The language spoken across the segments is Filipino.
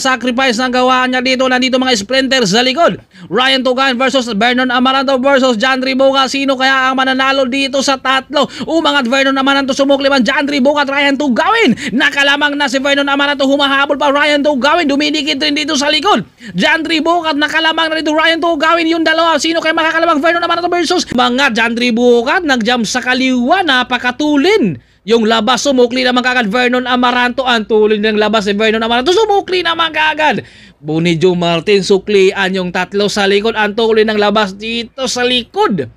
Sacrifice ng gawaan niya dito. Nandito mga sprinters sa likod. Ryan Tugan versus Vernon Amaranto versus John Tribuca. Sino kaya ang mananalo dito sa tatlo? Umangat Vernon Amaranto sumukliman. John Tribuca at Ryan Tugawin. Nakalamang na si Vernon Amaranto. Humahabol pa Ryan Tugawin. Dumidikit rin dito sa likod. John Tribuca at nakalamang na dito Ryan Tugawin. Yung dalawa. Sino kaya makakalamang Vernon Amaranto versus mga John Tribuca. nagjump sa kaliwa. Napakatulin. Yung labas sumukli naman kagad Vernon Amaranto. Ang tuloy ng labas si Vernon Amaranto. Sumukli naman kagad. Buni Joe Martin sukli yung tatlo sa likod. Ang tuloy ng labas dito sa likod.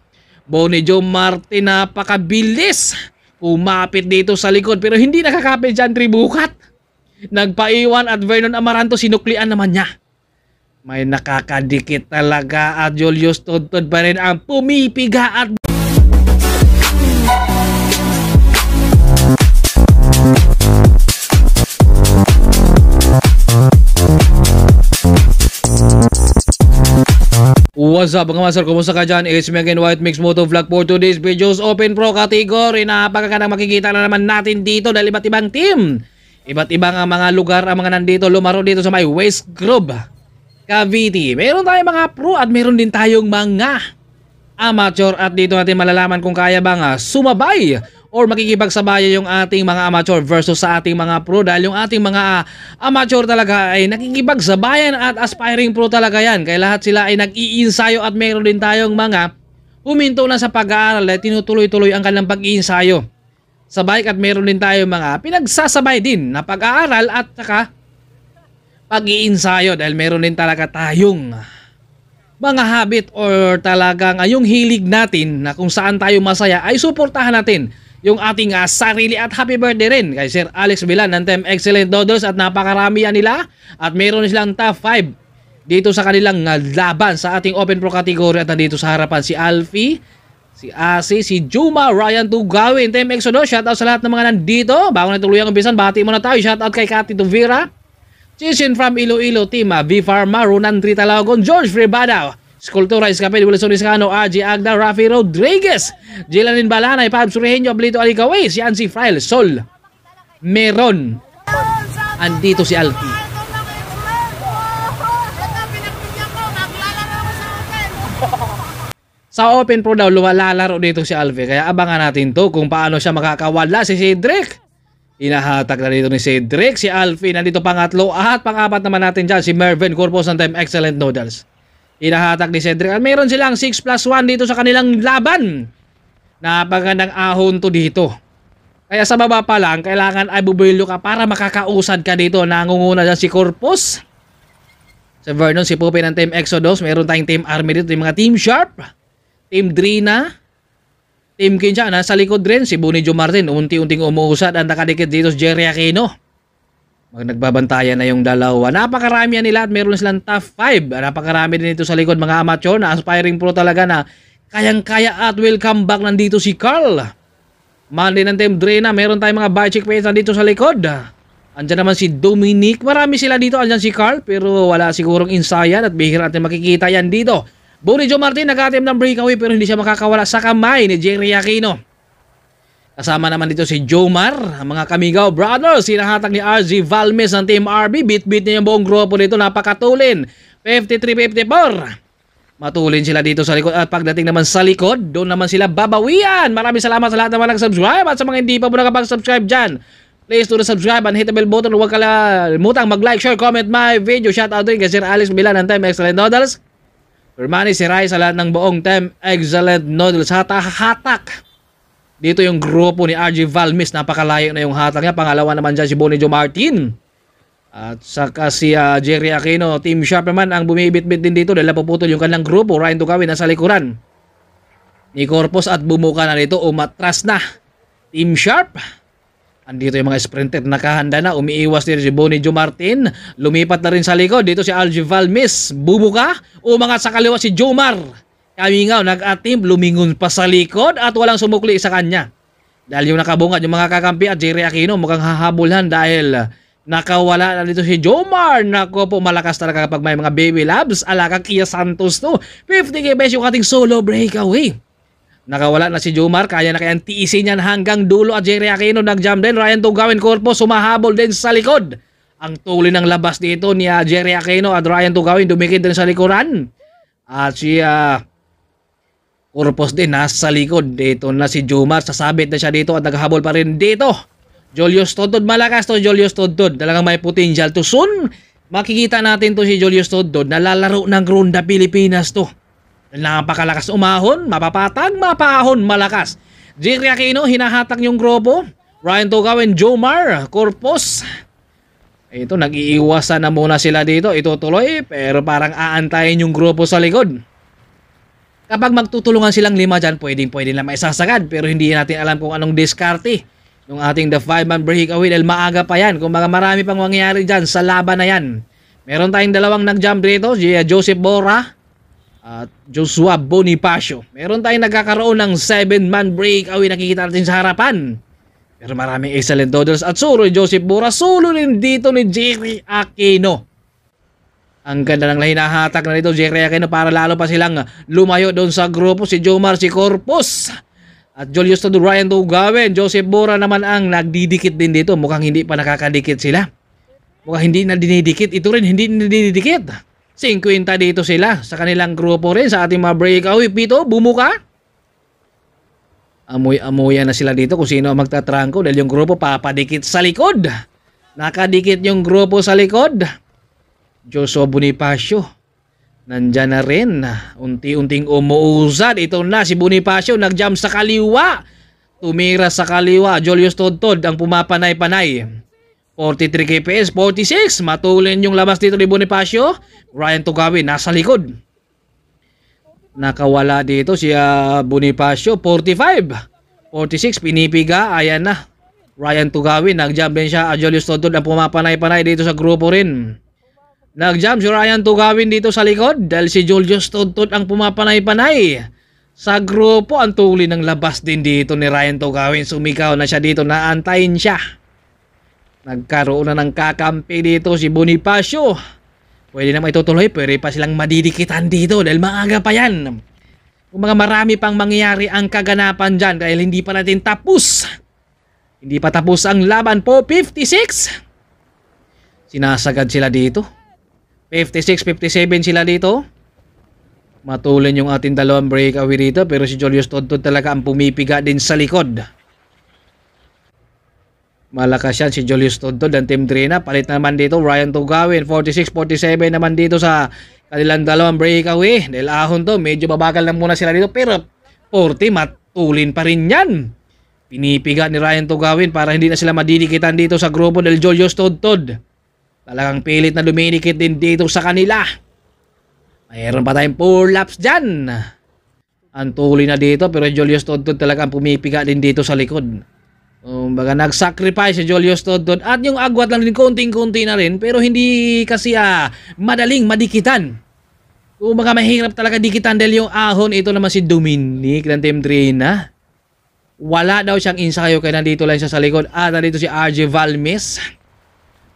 Buni Joe Martin napakabilis. Umapit dito sa likod pero hindi nakakapit dyan tribukat. Nagpaiwan at Vernon Amaranto sinuklian naman niya. May nakakadikit talaga at Julius Tontod pa rin ang pumipiga at What's up mga master, kumusta ka dyan? It's Megan White Mix Moto Vlog for today's videos Open Pro Category Napakagandang makikita na naman natin dito dahil iba't ibang team Iba't ibang ang ah, mga lugar ang mga nandito lumaro dito sa may West Grove Cavite Meron tayong mga pro at meron din tayong mga amateur At dito natin malalaman kung kaya bang ah, sumabay or makikipagsabaya yung ating mga amateur versus sa ating mga pro dahil yung ating mga amateur talaga ay nakikipagsabayan at aspiring pro talaga yan kaya lahat sila ay nag-iinsayo at meron din tayong mga huminto na sa pag-aaral at tinutuloy-tuloy ang kanilang pag-iinsayo sa bike at meron din tayong mga pinagsasabay din na pag-aaral at saka pag-iinsayo dahil meron din talaga tayong mga habit or talagang yung hilig natin na kung saan tayo masaya ay suportahan natin yung ating uh, sarili at happy birthday rin kay Sir Alex Bilan ng Team Excellent Dodos at napakarami yan nila at meron silang top 5 dito sa kanilang uh, laban sa ating Open Pro category at nandito sa harapan si Alfi si Asi, si Juma, Ryan Tugawin, Team Exodo, shoutout sa lahat ng mga nandito. Bago na tuluyang umpisan, bati muna tayo. Shoutout kay Kati Tuvira, Chishin from Iloilo, Team uh, V Pharma, Ronan Tritalagon, George Fribada, Scultura, Escapel, Wilson Iscano, Aji Agda, Rafi Rodriguez, Jilanin Balanay, Pab Sureño, Ablito Aligaway, si Ansi Frail, Sol, Meron. Andito si Alfie. Sa Open Pro daw, lumalaro dito si Alve. Kaya abangan natin to kung paano siya makakawala si Cedric. Inahatak na dito ni Cedric. Si Alve nandito pangatlo at pangapat naman natin dyan si Mervin Corpus ng Time Excellent Noodles. Inahatak ni Cedric. At meron silang 6 plus 1 dito sa kanilang laban. Napagandang ahon to dito. Kaya sa baba pa lang, kailangan ay bubuelo ka para makakausad ka dito. Nangunguna dyan si Corpus. Sa si Vernon, si Pupin ng Team Exodus. Meron tayong Team Army dito. Yung mga Team Sharp. Team Drina. Team Kinsha. Nasa likod rin si Bunijo Martin. Unti-unting umuusad. Ang nakadikit dito si Jerry Aquino. Mag nagbabantayan na yung dalawa. Napakarami yan nila at meron silang top 5. Napakarami din ito sa likod mga amateur na aspiring pro talaga na kayang-kaya at welcome back nandito si Carl. Manly ng Team Drena. Meron tayong mga Bajik Pets nandito sa likod. Andiyan naman si Dominic. Marami sila dito. Andiyan si Carl pero wala sigurong insayan at bihira natin makikita yan dito. Bonnie Joe Martin nag ng breakaway pero hindi siya makakawala sa kamay ni Jerry Aquino. Kasama naman dito si Jomar, ang mga Kamigaw Brothers, sinahatag ni RG Valmes ng Team RB. Bit-bit niya yung buong grupo dito, napakatulin. 53-54. Matulin sila dito sa likod. At pagdating naman sa likod, doon naman sila babawian. Maraming salamat sa lahat naman nag-subscribe. At sa mga hindi pa po nakapag-subscribe dyan, please do subscribe and hit the bell button. Huwag kalimutang mag-like, share, comment my video. Shout out din kay Sir Alex Milan ng Time Excellent Noodles. Permani si Rai sa lahat ng buong Time Excellent Noodles. Hata-hatak. Dito yung grupo ni RJ Valmis. Napakalayo na yung hatak niya. Pangalawa naman dyan si Bonijo Martin. At saka si uh, Jerry Aquino. Team Sharpman ang bumibitbit din dito dahil napuputol yung kanilang grupo. Ryan Tukawin nasa likuran. Ni Corpus at bumuka na dito. Umatras na. Team Sharp. Andito yung mga sprinter nakahanda na. Umiiwas ni si Bonijo Martin. Lumipat na rin sa likod. Dito si RJ Valmis. Bubuka. Umangat sa kaliwa si Jomar. Kamingaw, nag-atim, lumingon pa sa likod at walang sumukli sa kanya. Dahil yung nakabungad yung mga kakampi at Jerry Aquino mukhang hahabulan dahil nakawala na dito si Jomar. Nako po, malakas talaga kapag may mga baby labs. Alaka Kia Santos to. 50k best yung ating solo breakaway. Nakawala na si Jomar, kaya na kayang tiisin niyan hanggang dulo at Jerry Aquino nag-jump din. Ryan Tugawin Corpo sumahabol din sa likod. Ang tuloy ng labas dito ni ah, Jerry Aquino at Ryan Tugawin dumikit din sa likuran. At si uh, Urpos din nasa likod. Dito na si Jumar. Sasabit na siya dito at naghahabol pa rin dito. Julius Toddod. Malakas to Julius Toddod. Talagang may potential to soon. Makikita natin to si Julius Toddod. Nalalaro ng Ronda Pilipinas to. Napakalakas umahon. Mapapatag. Mapaahon. Malakas. Jerry Aquino. Hinahatak yung grupo. Ryan Togawin. Jomar. Corpus. Ito, nag-iiwasan na muna sila dito. Itutuloy. Pero parang aantayin yung grupo sa likod. Kapag magtutulungan silang lima dyan, pwedeng pwede lang maisasagad pero hindi natin alam kung anong diskarte ng ating The 5-man breakaway dahil maaga pa yan. Kung mga marami pang mangyayari dyan sa laban na yan. Meron tayong dalawang nag-jump dito, si eh, Joseph Bora at uh, Joshua Bonifacio. Meron tayong nagkakaroon ng 7-man breakaway nakikita natin sa harapan. Pero maraming excellent dodgers at solo ni Joseph Bora, solo rin dito ni Jerry Aquino. Ang ganda ng hinahatak na nito, Jerry Aquino para lalo pa silang lumayo doon sa grupo si Jomar, si Corpus. At Julius Todo, Ryan Dugawin, Joseph Bora naman ang nagdidikit din dito. Mukhang hindi pa nakakadikit sila. Mukhang hindi na dinidikit. Ito rin, hindi na dinidikit. 50 dito sila sa kanilang grupo rin sa ating mga breakaway. Pito, bumuka. Amoy-amoya na sila dito kung sino ang magtatrangko dahil yung grupo papadikit sa likod. Nakadikit yung grupo sa likod. Joshua Bonifacio. Nandiyan na rin. Unti-unting umuusad. Ito na si Bonifacio. Nag-jump sa kaliwa. Tumira sa kaliwa. Julius Todtod ang pumapanay-panay. 43 kps, 46. Matulin yung labas dito ni Bonifacio. Ryan Tugawin nasa likod. Nakawala dito si uh, Bonifacio. 45. 46. Pinipiga. Ayan na. Ryan Tugawin. Nag-jump din siya. Ah, Julius Todtod ang pumapanay-panay dito sa grupo rin. Nag-jump si Ryan Tugawin dito sa likod dahil si Julius Studtot ang pumapanay-panay. Sa grupo, ang tuli ng labas din dito ni Ryan Tugawin. Sumigaw na siya dito, naantayin siya. Nagkaroon na ng kakampi dito si Bonifacio. Pwede na maitutuloy, pwede pa silang madidikitan dito dahil maaga pa yan. Kung mga marami pang mangyayari ang kaganapan dyan dahil hindi pa natin tapos. Hindi pa tapos ang laban po, 56. Sinasagad sila dito. 56, 57 sila dito. Matulin yung ating dalawang breakaway dito pero si Julius Todd talaga ang pumipiga din sa likod. Malakas yan si Julius Tonton ng Team Trina. Palit naman dito Ryan Tugawin. 46-47 naman dito sa kanilang dalawang breakaway. Dahil ahon to, medyo babagal na muna sila dito. Pero 40 matulin pa rin yan. Pinipiga ni Ryan Tugawin para hindi na sila madidikitan dito sa grupo del Julius Tonton. Talagang pilit na duminikit din dito sa kanila. Mayroon pa tayong 4 laps dyan. Ang tuloy na dito pero Julius Toddon talagang pumipiga din dito sa likod. Um, baga nag-sacrifice si Julius Toddon at yung agwat lang din konting-konti na rin pero hindi kasi ah, madaling madikitan. Kung mahirap talaga dikitan dahil yung ahon ito naman si Dominic ng Team Trina. Wala daw siyang insayo kaya nandito lang siya sa likod at ah, nandito si RJ Valmes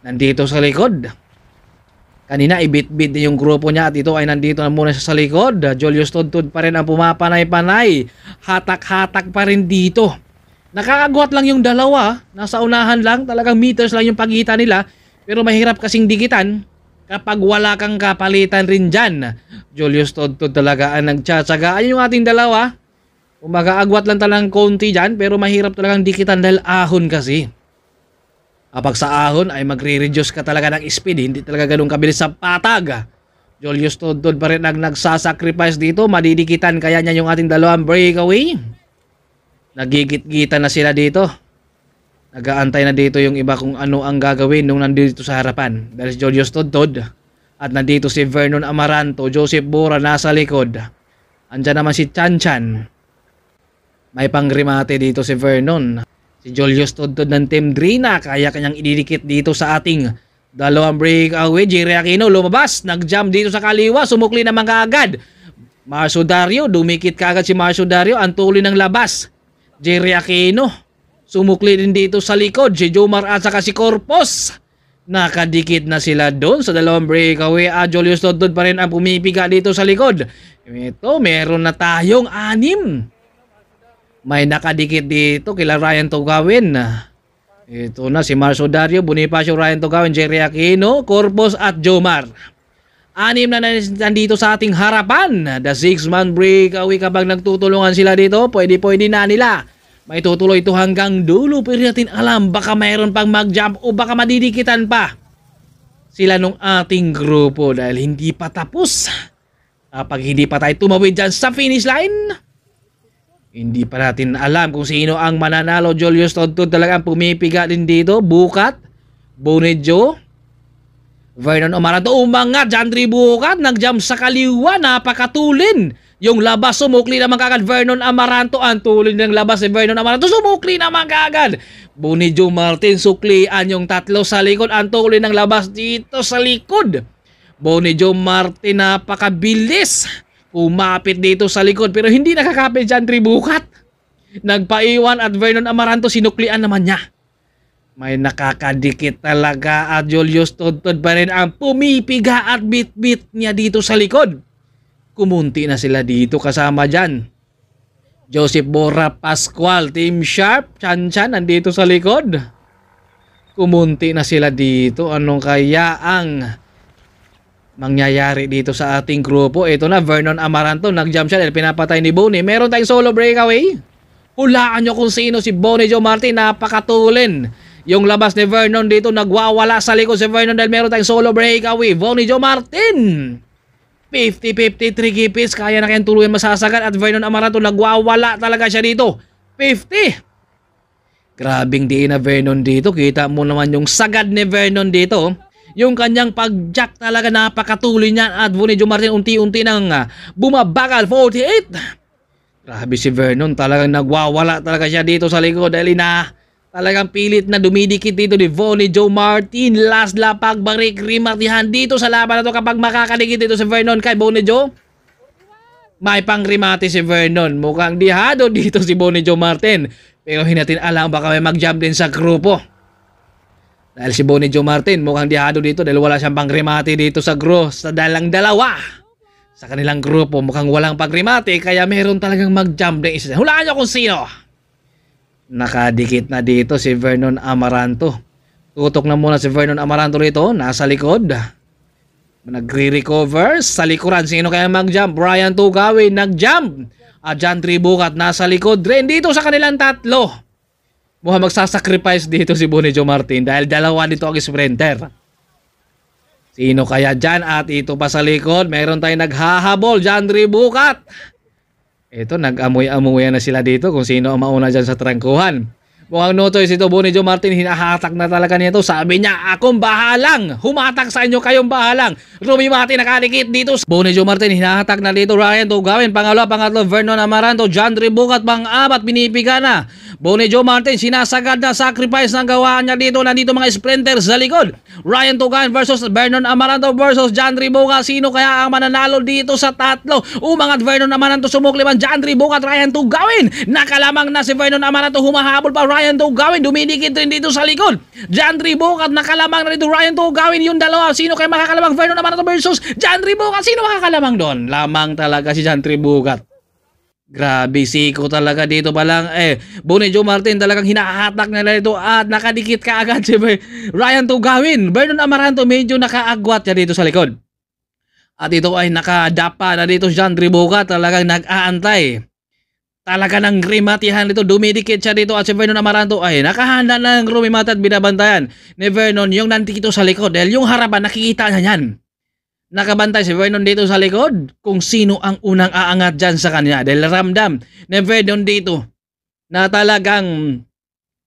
nandito sa likod. Kanina ibitbit din yung grupo niya at ito ay nandito na muna sa likod. Julius Tuntun pa rin ang pumapanay-panay. Hatak-hatak pa rin dito. Nakakagwat lang yung dalawa. Nasa unahan lang. Talagang meters lang yung pagitan nila. Pero mahirap kasing dikitan kapag wala kang kapalitan rin dyan. Julius Tuntun talaga ang nagtsatsaga. Ayun yung ating dalawa. Umagaagwat lang talang konti dyan pero mahirap talagang dikitan dahil ahon kasi. Kapag ah, sa ahon ay magre-reduce ka talaga ng speed, eh. hindi talaga ganun kabilis sa patag. Ah. Julius Todod pa rin ang nagsasacrifice dito. Madidikitan kaya niya yung ating dalawang breakaway. Nagigit-gitan na sila dito. Nagaantay na dito yung iba kung ano ang gagawin nung nandito sa harapan. Dahil si Julius Todod at nandito si Vernon Amaranto, Joseph Bora nasa likod. Andiyan naman si Chanchan. May pangrimate dito si Vernon. Si Julius Tudtod ng Team Drina, kaya kanyang ididikit dito sa ating dalawang breakaway. Jerry Aquino lumabas, nag-jump dito sa kaliwa, sumukli naman kaagad. Marcio Dario, dumikit kaagad si Marcio Dario, ang tuloy ng labas. Jerry Aquino, sumukli din dito sa likod, si Jomar at saka si Corpus. Nakadikit na sila doon sa dalawang breakaway at ah, Julius Todd pa rin ang pumipiga dito sa likod. Ito, meron na tayong anim may nakadikit dito kila Ryan Tugawin. Ito na si Marso Dario, Bonifacio Ryan Tugawin, Jerry Aquino, Corpus at Jomar. Anim na nandito sa ating harapan. The six-man break away kapag nagtutulungan sila dito, pwede-pwede na nila. May tutuloy ito hanggang dulo pero natin alam baka mayroon pang mag-jump o baka madidikitan pa sila nung ating grupo dahil hindi pa tapos. Kapag hindi pa tayo tumawid dyan sa finish line, hindi pa natin alam kung sino ang mananalo. Julius Tonton talagang pumipiga din dito. Bukat, Bonedjo, Vernon Omarato umangat. Jandri Bukat nag-jump sa kaliwa. Napakatulin. Yung labas, sumukli naman kagad Vernon Amaranto. Ang tulin ng labas si Vernon Amaranto. Sumukli naman kagad. Bonijo Martin, suklian yung tatlo sa likod. Ang tulin ng labas dito sa likod. Bonijo Martin, napakabilis. Umapit dito sa likod pero hindi nakakapit dyan tribukat. Nagpaiwan at Vernon Amaranto sinuklian naman niya. May nakakadikit talaga at Julius Tontod pa rin ang pumipiga at bitbit niya dito sa likod. Kumunti na sila dito kasama dyan. Joseph Bora Pascual, Team Sharp, Chan Chan nandito sa likod. Kumunti na sila dito. Anong kaya ang mangyayari dito sa ating grupo. Ito na, Vernon Amaranto, nag-jump siya dahil pinapatay ni Bonnie. Meron tayong solo breakaway. Hulaan nyo kung sino si Bonnie Joe Martin. Napakatulin. Yung labas ni Vernon dito, nagwawala sa likod si Vernon dahil meron tayong solo breakaway. Bonnie Joe Martin. 50-50, tricky piece. Kaya na kayang tuluyan masasagan. At Vernon Amaranto, nagwawala talaga siya dito. 50. Grabing di na Vernon dito. Kita mo naman yung sagad ni Vernon dito. Yung kanyang pag-jack talaga napakatuloy niyan at Vunidio Martin unti-unti nang uh, bumabagal 48. Grabe si Vernon talagang nagwawala talaga siya dito sa likod dahil na Talagang pilit na dumidikit dito ni Vonnie Joe Martin. Last lapag barik rimartihan dito sa laban na to kapag makakadikit dito si Vernon kay Bonnie Joe. May pangrimate si Vernon. Mukhang dihado dito si Bonnie Joe Martin. Pero hindi natin alam baka may mag-jump din sa grupo. Dahil si Bonnie Joe Martin mukhang dihado dito dahil wala siyang pangrimate dito sa gross sa dalang dalawa. Sa kanilang grupo mukhang walang pangrimate kaya meron talagang mag-jump ng isa. Hulaan niyo kung sino. Nakadikit na dito si Vernon Amaranto. Tutok na muna si Vernon Amaranto rito. Nasa likod. Nagre-recover. Sa likuran. Sino kaya mag-jump? Brian Tugawi nag-jump. At John Tribukat nasa likod rin dito sa kanilang tatlo. Mukhang magsasacrifice dito si Bonijo Martin dahil dalawa dito ang sprinter. Sino kaya dyan? At ito pa sa likod, meron tayong naghahabol, Jandri Bukat. Ito, nag-amoy-amoy na sila dito kung sino ang mauna dyan sa trangkuhan. Mukhang notoy si Toboni Joe Martin, hinahatak na talaga niya ito. Sabi niya, akong bahalang. Humatak sa inyo kayong bahalang. Ruby Martin nakalikit dito. Boni Joe Martin, hinahatak na dito. Ryan Tugawin, pangalawa, pangatlo, Vernon Amaranto, John Ribuk at pang-apat, pinipiga na. Boni Joe Martin, sinasagad na sacrifice ng gawaan niya dito. Nandito mga sprinters sa likod. Ryan Tugawin versus Vernon Amaranto versus John Ribuka. Sino kaya ang mananalo dito sa tatlo? Umangat Vernon Amaranto, sumukliman John Ribuka at Ryan Tugawin. Nakalamang na si Vernon Amaranto, humahabol pa Ryan Ryan Tugawin. Dumidikit rin dito sa likod. John Tribuc at nakalamang na dito Ryan Tugawin. Yung dalawa. Sino kayo makakalamang? Vernon naman Amanato versus John Tribuc. Sino makakalamang doon? Lamang talaga si John Tribuc. Grabe, siko talaga dito pa lang. Eh, Bonnie Joe Martin talagang hinahatak na dito at nakadikit ka agad si Ryan Tugawin. Vernon Amaranto medyo nakaagwat niya dito sa likod. At ito ay nakadapa na dito si John Tribuca talagang nag-aantay. Talaga ng rimatihan dito, dumidikit siya dito at si Vernon Amaranto ay nakahanda na ng rumimata at binabantayan ni Vernon yung nandito sa likod dahil yung harapan nakikita niya yan. Nakabantay si Vernon dito sa likod kung sino ang unang aangat dyan sa kanya dahil ramdam ni Vernon dito na talagang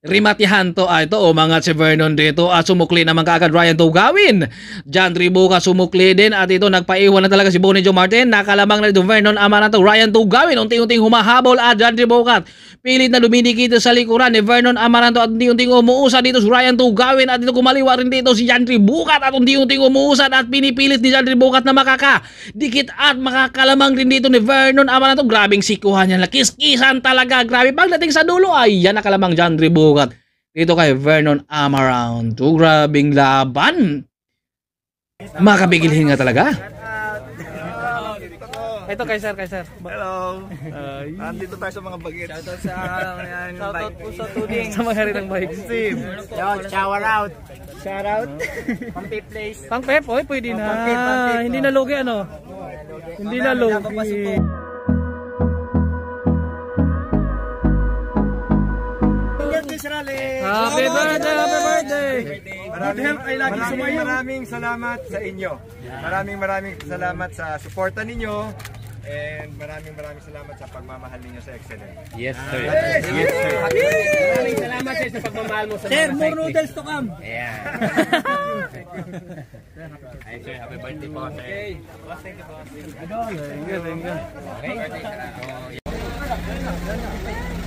Rimatihanto ay ah, ito o oh, mga si Vernon dito at ah, sumukli naman kaagad Ryan gawin. John Tribuca sumukli din at ito nagpaiwan na talaga si Bonnie Joe Martin. Nakalamang na ito Vernon ama na ito Ryan Tugawin. Unti-unting humahabol at John Tribuca. Pilit na dumidikit sa likuran ni Vernon Amaranto at unti-unting umuusa dito si Ryan Tugawin at dito kumaliwa rin dito si Jandri Bukat at unti-unting umuusa at pinipilit ni Jandri Bukat na makaka dikit at makakalamang rin dito ni Vernon Amaranto. Grabing sikuhan niya. Kiskisan talaga. Grabe pagdating sa dulo ay yan nakalamang Jandri Tribuca sugat dito kay Vernon Amaround. Oh, grabing laban. Makabigilhin nga talaga. Ito kay sir, kay sir. Hello. Uh, Nandito tayo sa mga bagets. Shout out sa ano, yan, Shoutout po sa tuding. sa mga rin ng bike. Steve. Shout out. Shout out. Pampi place. Pangpep, oy, pwede oh, na. Hindi oh. na lugi ano. Hindi na lugi. Happy birthday, happy birthday! Maraming, health ay lagi maraming, maraming salamat sa inyo. Maraming maraming salamat sa suporta ninyo. And maraming maraming salamat sa pagmamahal ninyo sa Excellent. Yes, sir. Yes, sir. Yes, sir. Maraming salamat sir sa pagmamahal mo sa sir, mga Sir, more noodles to come. Yeah. Ay, sir, happy birthday po, Okay. Boss, thank you, boss. Thank you, thank you. Happy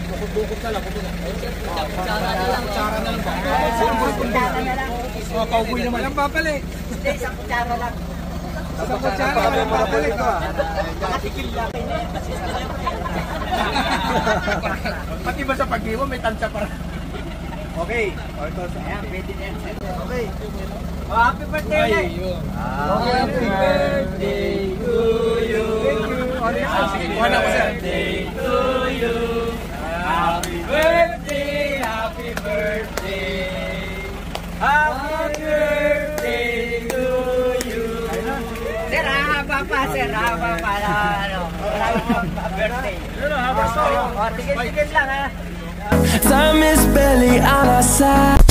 Bukod-bukod na lang, bukod na. Kutsara na lang. lang ba? lang. Oh, cowboy naman. Walang babalik. Hindi, isang kutsara lang. Sa kutsara, walang babalik ka. Nakatikil lang. Pati ba sa pag-iwa, may tansya para? Okay. Ito sa ayan, pwede na yan. Okay. Oh, happy birthday ulit! Happy birthday to you! Thank you! Wala ko pa, sir. Haba para, ano, birthday. O, oh, oh, tigil-tigil lang, ha? Time is barely on our side